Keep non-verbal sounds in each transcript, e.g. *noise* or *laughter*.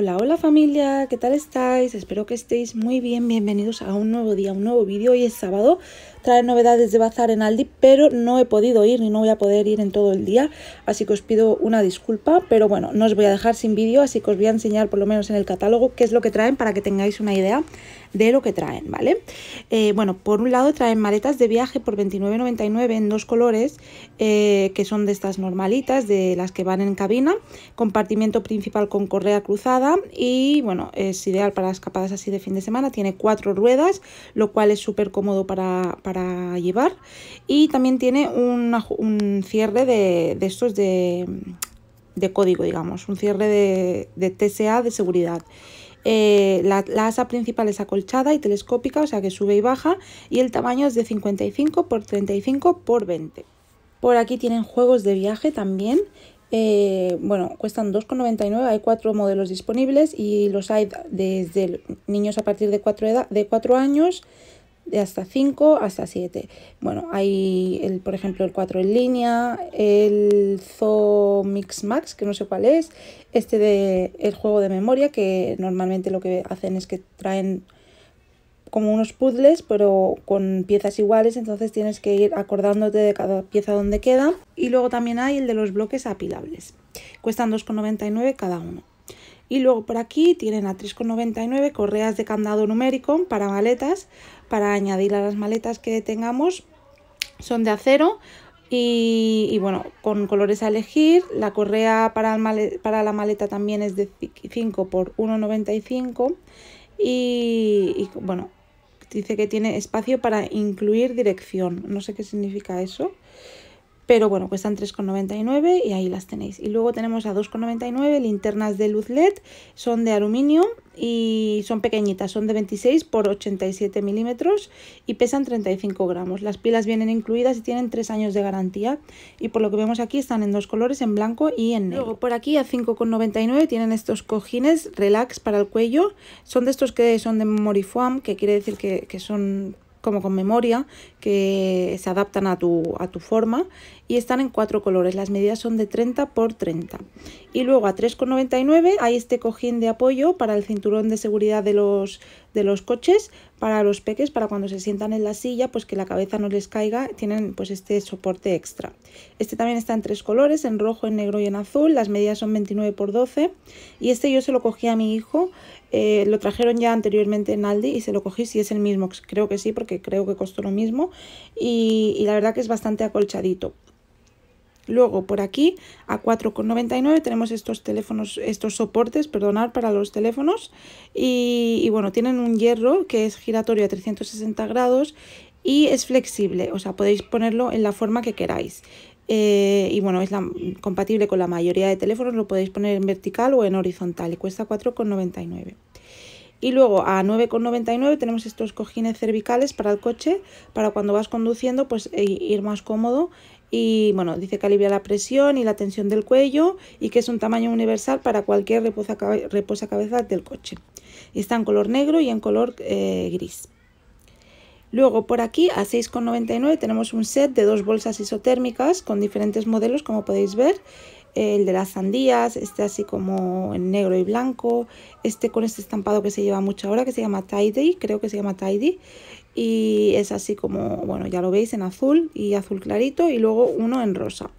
Hola, hola familia, ¿qué tal estáis? Espero que estéis muy bien, bienvenidos a un nuevo día, un nuevo vídeo. Hoy es sábado, trae novedades de bazar en Aldi, pero no he podido ir ni no voy a poder ir en todo el día, así que os pido una disculpa, pero bueno, no os voy a dejar sin vídeo, así que os voy a enseñar por lo menos en el catálogo qué es lo que traen para que tengáis una idea de lo que traen, ¿vale? Eh, bueno, por un lado traen maletas de viaje por 29,99 en dos colores, eh, que son de estas normalitas, de las que van en cabina, compartimiento principal con correa cruzada y bueno, es ideal para escapadas así de fin de semana, tiene cuatro ruedas, lo cual es súper cómodo para, para, llevar y también tiene un cierre de, estos de de código, digamos, un cierre de, de TSA de seguridad. Eh, la, asa principal es acolchada y telescópica, o sea que sube y baja, y el tamaño es de 55 x 35 x 20. Por aquí tienen juegos de viaje también. Eh, bueno, cuestan 2,99, hay cuatro modelos disponibles y los hay desde niños a partir de de 4 años, de hasta 5 hasta 7. Bueno, hay, el, por ejemplo, el 4 en línea, el Zoo Mix Max, que no sé cuál es, este de el juego de memoria, que normalmente lo que hacen es que traen como unos puzzles, pero con piezas iguales, entonces tienes que ir acordándote de cada pieza donde queda. Y luego también hay el de los bloques apilables. Cuestan 2,99 cada uno. Y luego por aquí tienen a 3,99 correas de candado numérico para maletas, para añadir a las maletas que tengamos. Son de acero y, bueno, con colores a elegir. La correa para, para la maleta también es de 5 x 1,95 y, y bueno, dice que tiene espacio para incluir dirección. No sé qué significa eso pero bueno, cuestan 3,99 y ahí las tenéis. Y luego tenemos a 2,99 linternas de luz LED, son de aluminio y son pequeñitas, son de 26 por 87 milímetros y pesan 35 gramos. Las pilas vienen incluidas y tienen 3 años de garantía y por lo que vemos aquí están en dos colores, en blanco y en negro. Luego por aquí a 5,99 tienen estos cojines relax para el cuello, son de estos que son de memory que quiere decir que, que son como con memoria que se adaptan a tu, a tu forma y están en cuatro colores. Las medidas son de 30 por 30. Y luego a 3,99 hay este cojín de apoyo para el cinturón de seguridad de los, de los coches para los peques, para cuando se sientan en la silla, pues que la cabeza no les caiga, tienen pues este soporte extra. Este también está en tres colores, en rojo, en negro y en azul, las medidas son 29 por 12 y este yo se lo cogí a mi hijo, eh, lo trajeron ya anteriormente en Aldi y se lo cogí, si es el mismo, creo que sí, porque creo que costó lo mismo y, y la verdad que es bastante acolchadito. Luego por aquí a 4,99 tenemos estos teléfonos, estos soportes, perdonar para los teléfonos. Y, bueno, tienen un hierro que es giratorio a 360 grados y es flexible, o sea, podéis ponerlo en la forma que queráis. Eh, y bueno, es compatible con la mayoría de teléfonos, lo podéis poner en vertical o en horizontal y cuesta 4,99. Y luego a 9,99 tenemos estos cojines cervicales para el coche, para cuando vas conduciendo pues e ir más cómodo. Y bueno, dice que alivia la presión y la tensión del cuello y que es un tamaño universal para cualquier reposa cabeza del coche. está en color negro y en color eh, gris. Luego por aquí a 6,99 tenemos un set de dos bolsas isotérmicas con diferentes modelos como podéis ver el de las sandías, este así como en negro y blanco, este con este estampado que se lleva mucho ahora que se llama Tidy, creo que se llama Tidy. y es así como, bueno, ya lo veis en azul y azul clarito y luego uno en rosa.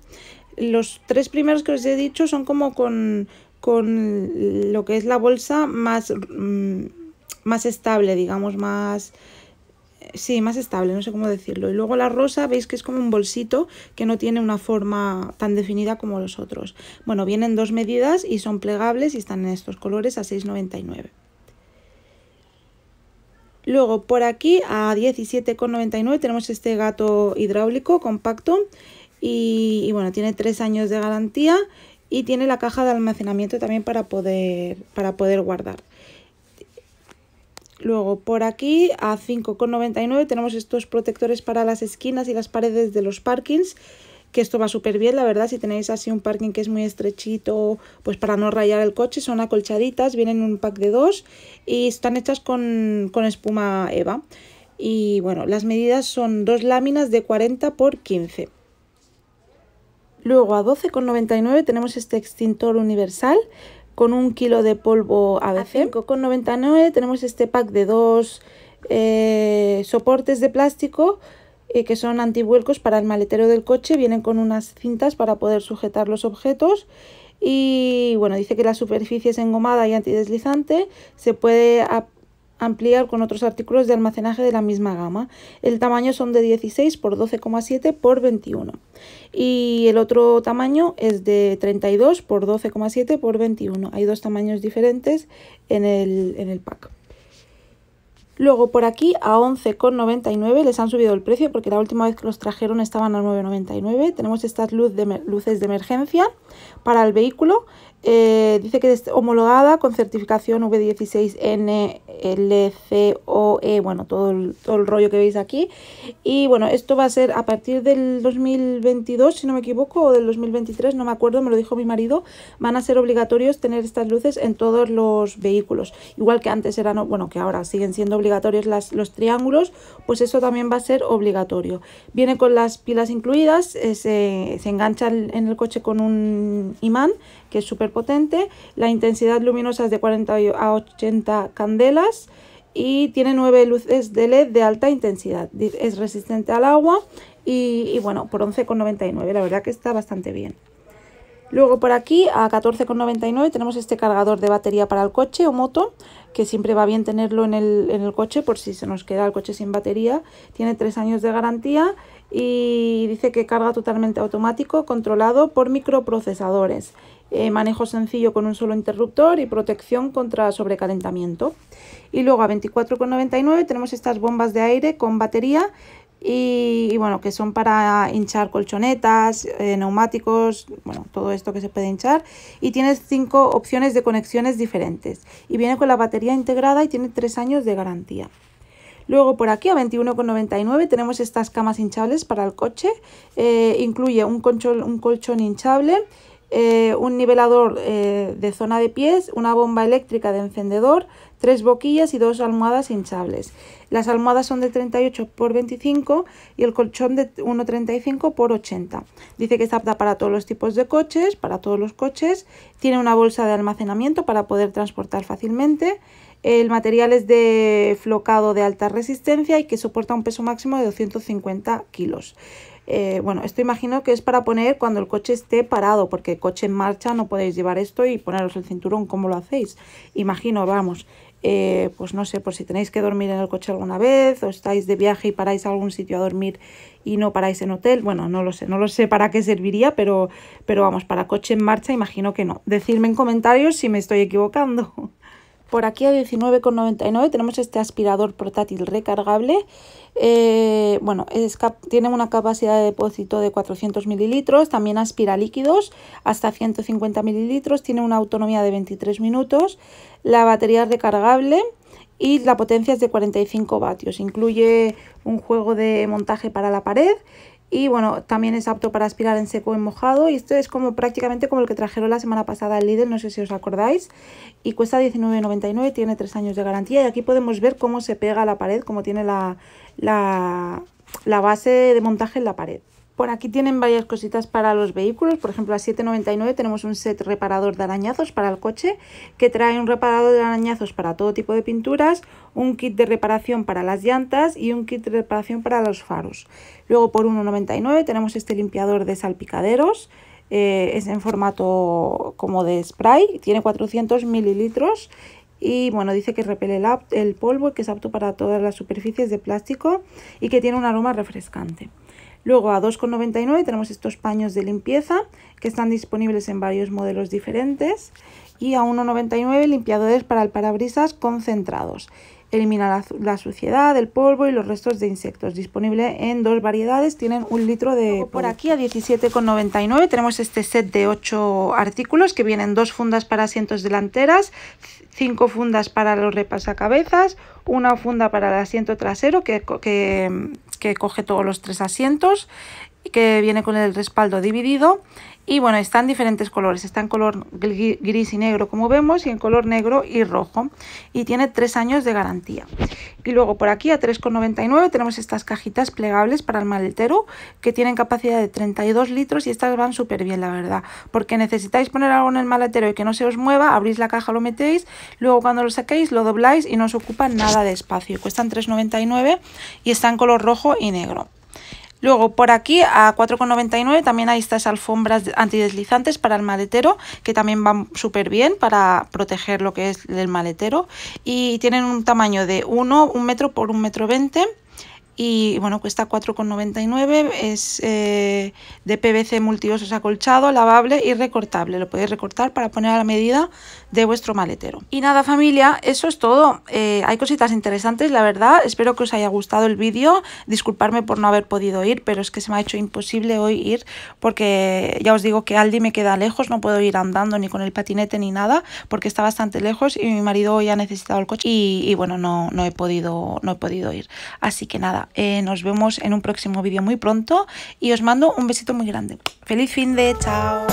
Los tres primeros que os he dicho son como con, lo que es la bolsa más, mm, más estable, digamos, más sí, más estable, no sé cómo decirlo. Y luego la rosa, veis que es como un bolsito que no tiene una forma tan definida como los otros. Bueno, vienen dos medidas y son plegables y están en estos colores a 6,99. Luego por aquí a 17,99 tenemos este gato hidráulico compacto y, bueno, tiene tres años de garantía y tiene la caja de almacenamiento también para poder, para poder guardar. Luego por aquí a 5,99 tenemos estos protectores para las esquinas y las paredes de los parkings que esto va súper bien, la verdad, si tenéis así un parking que es muy estrechito, pues para no rayar el coche, son acolchaditas, vienen en un pack de dos y están hechas con, con espuma Eva. Y bueno, las medidas son dos láminas de 40 por 15. Luego a 12,99 tenemos este extintor universal con un kilo de polvo ABC. Con 99 tenemos este pack de dos eh, soportes de plástico eh, que son antivuelcos para el maletero del coche. Vienen con unas cintas para poder sujetar los objetos. Y bueno, dice que la superficie es engomada y antideslizante. Se puede ampliar con otros artículos de almacenaje de la misma gama. El tamaño son de 16 por 12,7 por 21 y el otro tamaño es de 32 por 12,7 por 21. Hay dos tamaños diferentes en el, pack. Luego por aquí a 11,99 les han subido el precio porque la última vez que los trajeron estaban a 9,99. Tenemos estas luz de, luces de emergencia para el vehículo. Eh, dice que es homologada con certificación V16NLCOE, bueno, todo el, rollo que veis aquí. Y bueno, esto va a ser a partir del 2022, si no me equivoco, o del 2023, no me acuerdo, me lo dijo mi marido, van a ser obligatorios tener estas luces en todos los vehículos. Igual que antes eran, bueno, que ahora siguen siendo obligatorios las, los triángulos, pues eso también va a ser obligatorio. Viene con las pilas incluidas, eh, se, se engancha en el coche con un imán, que es súper potente. La intensidad luminosa es de 40 a 80 candelas y tiene 9 luces de LED de alta intensidad. Es resistente al agua y, bueno, por 11,99. La verdad que está bastante bien. Luego por aquí a 14,99 tenemos este cargador de batería para el coche o moto, que siempre va bien tenerlo en el, coche por si se nos queda el coche sin batería. Tiene tres años de garantía y dice que carga totalmente automático controlado por microprocesadores eh, manejo sencillo con un solo interruptor y protección contra sobrecalentamiento. Y luego a 24,99 tenemos estas bombas de aire con batería y, bueno, que son para hinchar colchonetas, eh, neumáticos, bueno, todo esto que se puede hinchar. Y tiene cinco opciones de conexiones diferentes. Y viene con la batería integrada y tiene tres años de garantía. Luego por aquí a 21,99 tenemos estas camas hinchables para el coche. Eh, incluye un un colchón hinchable eh, un nivelador eh, de zona de pies, una bomba eléctrica de encendedor, tres boquillas y dos almohadas hinchables. Las almohadas son de 38 x 25 y el colchón de 1,35 x 80. Dice que es apta para todos los tipos de coches, para todos los coches. Tiene una bolsa de almacenamiento para poder transportar fácilmente. El material es de flocado de alta resistencia y que soporta un peso máximo de 250 kilos. Eh, bueno, esto imagino que es para poner cuando el coche esté parado, porque coche en marcha no podéis llevar esto y poneros el cinturón como lo hacéis. Imagino, vamos, eh, pues no sé, por si tenéis que dormir en el coche alguna vez o estáis de viaje y paráis a algún sitio a dormir y no paráis en hotel, bueno, no lo sé, no lo sé para qué serviría, pero, pero vamos, para coche en marcha imagino que no. Decidme en comentarios si me estoy equivocando. *laughs* Por aquí a 19,99 tenemos este aspirador portátil recargable. Eh, bueno, tiene una capacidad de depósito de 400 mililitros, también aspira líquidos hasta 150 mililitros, tiene una autonomía de 23 minutos, la batería es recargable y la potencia es de 45 vatios. Incluye un juego de montaje para la pared y bueno, también es apto para aspirar en seco o en mojado y esto es como prácticamente como el que trajeron la semana pasada el Lidl, no sé si os acordáis y cuesta $19,99, tiene 3 años de garantía y aquí podemos ver cómo se pega a la pared, cómo tiene la, la, la base de montaje en la pared. Por aquí tienen varias cositas para los vehículos. Por ejemplo, a 7,99 tenemos un set reparador de arañazos para el coche que trae un reparador de arañazos para todo tipo de pinturas, un kit de reparación para las llantas y un kit de reparación para los faros. Luego por 1,99 tenemos este limpiador de salpicaderos. Eh, es en formato como de spray, tiene 400 mililitros y bueno, dice que repele el, el polvo y que es apto para todas las superficies de plástico y que tiene un aroma refrescante. Luego a 2,99 tenemos estos paños de limpieza que están disponibles en varios modelos diferentes y a 1,99 limpiadores para el parabrisas concentrados. Elimina la, suciedad, el polvo y los restos de insectos. Disponible en dos variedades, tienen un litro de... por aquí a 17,99 tenemos este set de 8 artículos que vienen dos fundas para asientos delanteras, cinco fundas para los repasacabezas, una funda para el asiento trasero que, que, que coge todos los tres asientos que viene con el respaldo dividido y bueno, están diferentes colores, está en color gris y negro como vemos y en color negro y rojo y tiene tres años de garantía. Y luego por aquí a 3,99 tenemos estas cajitas plegables para el maletero que tienen capacidad de 32 litros y estas van súper bien la verdad, porque necesitáis poner algo en el maletero y que no se os mueva, abrís la caja, lo metéis, luego cuando lo saquéis lo dobláis y no os ocupa nada de espacio. Cuestan 3,99 y está en color rojo y negro. Luego, por aquí a 4,99 también hay estas alfombras antideslizantes para el maletero, que también van súper bien para proteger lo que es el maletero. Y tienen un tamaño de 1, 1 metro por 1 metro y bueno, cuesta 4,99, es eh, de PVC multiusos acolchado, lavable y recortable, lo podéis recortar para poner a la medida de vuestro maletero. Y nada familia, eso es todo, eh, hay cositas interesantes la verdad, espero que os haya gustado el vídeo, disculparme por no haber podido ir, pero es que se me ha hecho imposible hoy ir porque ya os digo que Aldi me queda lejos, no puedo ir andando ni con el patinete ni nada porque está bastante lejos y mi marido hoy ha necesitado el coche y, y bueno, no, no, he podido, no he podido ir. Así que nada, eh, nos vemos en un próximo vídeo muy pronto y os mando un besito muy grande. ¡Feliz fin de! ¡Chao!